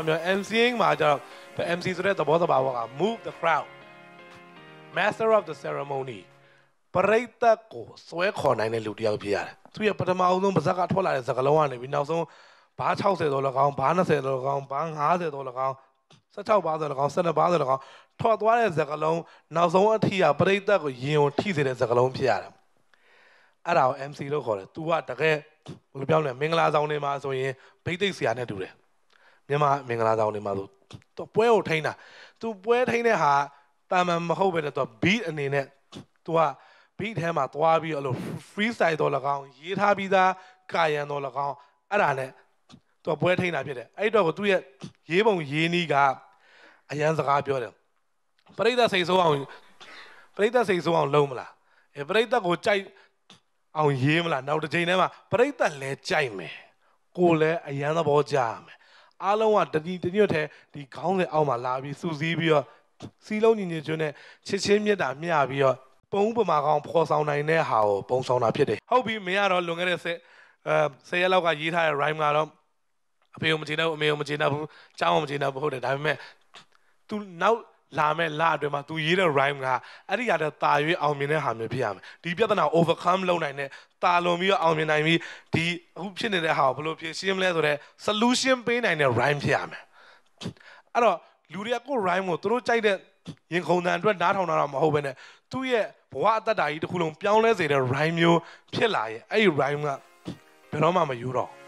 အမျိုး MCing မှာကျတော့ MC ဆိုတဲ့သဘောသဘာဝက move the crowd master of the ceremony ပရိသတ်ကိုစွဲခေါ်နိုင်တဲ့လူတစ်ယောက်ဖြစ်ရတယ်သူရဲ့ပထမအဆုံးပါဇက်ကထွက်လာတဲ့စကလုံးကနေပြီးနောက်ဆုံးဘား60ဒေါ်လကောင်ဘား20ဒေါ်လကောင်ဘား50ဒေါ်လကောင်16ဘားဒေါ်လကောင်12ဘားဒေါ်လကောင်ထွက်သွားတဲ့စကလုံးနောက်ဆုံးအထိကပရိသတ်ကိုရင်ုံထိစေတဲ့စကလုံးဖြစ်ရတယ်အဲ့ဒါကို MC လို့ခေါ်တယ် तू ကတကယ်ဘယ်လိုပြောမလဲမင်္ဂလာဆောင်တွေမှာဆိုရင်ဘိတ်သိက်ဆရာနဲ့တူတယ်မြန်မာမင်္ဂလာဆောင်တွေမှာဆိုသူပွဲကိုထိန်းတာသူပွဲထိန်းတဲ့ဟာတာမန်မဟုတ်ပဲလေသူက beat အနေနဲ့သူက beat ထဲမှာသွားပြီးအဲ့လို freestyle တော့လကောင်းရေးထားပြီးသားကာယံတော့လကောင်းအဲ့ဒါနဲ့သူကပွဲထိန်းတာဖြစ်တယ်အဲ့တော့ကိုသူ့ရဲ့ရေးပုံရေးနည်းကအရန်စကားပြောတယ်ပရိသတ်စိတ်ဆိုးအောင်ပရိသတ်စိတ်ဆိုးအောင် လုံးမလားအဲပရိသတ်ကိုကြိုက်အောင်ရေးမလားနောက်တစ်ချိန်ထဲမှာပရိသတ်လည်းကြိုက်မယ်ကိုလည်းအရန်သဘောကြားမယ်အားလုံးကတတိတညွတ်ထဲဒီခေါင်းစဉ်အောက်မှာလာပြီးစူးစီးပြီးတော့စီလုံးညီညွတ်ကျွန်းနဲ့ချစ်ချင်းမြတ်တာမျှပြီးတော့ပုံဥပမာကောင်ဖော်ဆောင်နိုင်တဲ့ဟာကိုပုံဆောင်တာဖြစ်တယ်ဟုတ်ပြီမင်းကတော့လွန်ခဲ့တဲ့ဆယ်အဲဆယ်ရက်လောက်ကရေးထားတဲ့ rhyme ကတော့အဖေကိုမချေတော့အမေကိုမချေတော့ဘူးအเจ้าကိုမချေတော့ဘူးဟုတ်တယ်ဒါပေမဲ့ तू နောက်လာမဲ့လအတွင်းမှာသူရေးတဲ့ rhyme ကအဲ့ဒီရတဲ့တာရွေးအောင်မြင်တဲ့ဟာမျိုးဖြစ်ရမယ်ဒီပြဿနာ overcome လုပ်နိုင်တဲ့တာလွန်ပြီးတော့အောင်မြင်နိုင်ပြီးဒီအခုဖြစ်နေတဲ့ဟာကိုဘယ်လိုဖြေရှင်းမလဲဆိုတော့ solution ပေးနိုင်တဲ့ rhyme ဖြစ်ရမယ်အဲ့တော့လူတွေကကို rhyme ကိုသူတို့ကြိုက်တဲ့ရင်ခုန်တန်အတွက်နားထောင်တာတော့မဟုတ်ဘဲနဲ့သူ့ရဲ့ဘဝအတ္တဓာကြီးတစ်ခုလုံးပြောင်းလဲစေတဲ့ rhyme မျိုးဖြစ်လာရဲ့အဲ့ဒီ rhyme ကဘယ်တော့မှမယူတော့